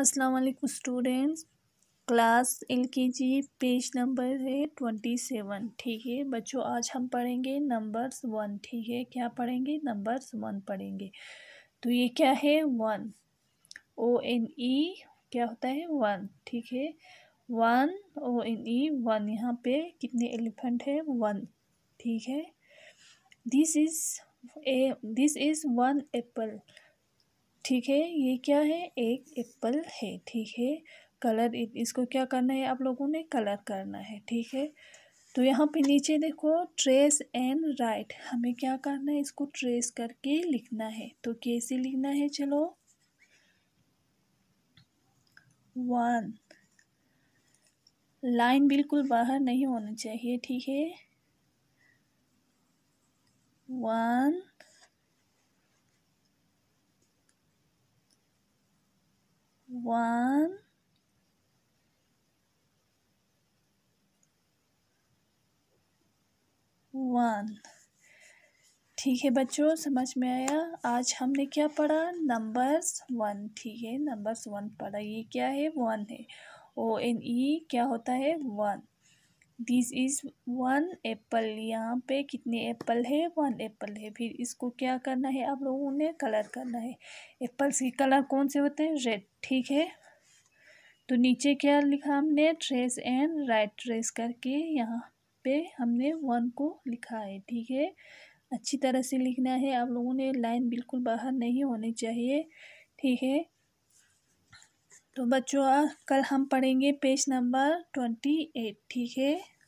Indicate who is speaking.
Speaker 1: अस्सलाम वालेकुम students class LKG page number है ट्वेंटी सेवन ठीक है बच्चों आज हम पढ़ेंगे नंबर्स वन ठीक है क्या पढ़ेंगे नंबर्स वन पढ़ेंगे तो ये क्या है वन ओ एन ई क्या होता है वन ठीक है one O N E one यहाँ पे कितने एलिफेंट है वन ठीक है this is a this is one apple ठीक है ये क्या है एक एप्पल है ठीक है कलर इसको क्या करना है आप लोगों ने कलर करना है ठीक है तो यहाँ पे नीचे देखो ट्रेस एंड राइट हमें क्या करना है इसको ट्रेस करके लिखना है तो कैसे लिखना है चलो वन लाइन बिल्कुल बाहर नहीं होना चाहिए ठीक है वन one वन ठीक है बच्चों समझ में आया आज हमने क्या पढ़ा नंबर्स वन ठीक है नंबर्स वन पढ़ा ये क्या है वन है ओ एन ई क्या होता है one this is one apple यहाँ पे कितने एप्पल है वन एप्पल है फिर इसको क्या करना है आप लोगों ने कलर करना है एप्पल्स के कलर कौन से होते हैं रेड ठीक है तो नीचे क्या लिखा हमने ट्रेस एंड राइट ट्रेस करके यहाँ पे हमने वन को लिखा है ठीक है अच्छी तरह से लिखना है आप लोगों ने लाइन बिल्कुल बाहर नहीं होनी चाहिए ठीक है तो बच्चों कल हम पढ़ेंगे पेज नंबर ट्वेंटी एट ठीक है